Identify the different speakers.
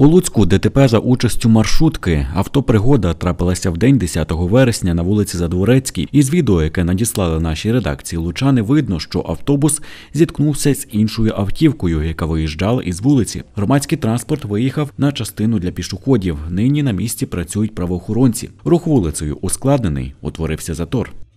Speaker 1: У Луцьку ДТП за участю маршрутки автопригода трапилася в день 10 вересня на вулиці Задворецькій. Із відео, яке надіслали нашій редакції Лучани, видно, що автобус зіткнувся з іншою автівкою, яка виїжджала із вулиці. Громадський транспорт виїхав на частину для пішоходів. Нині на місці працюють правоохоронці. Рух вулицею ускладнений, утворився затор.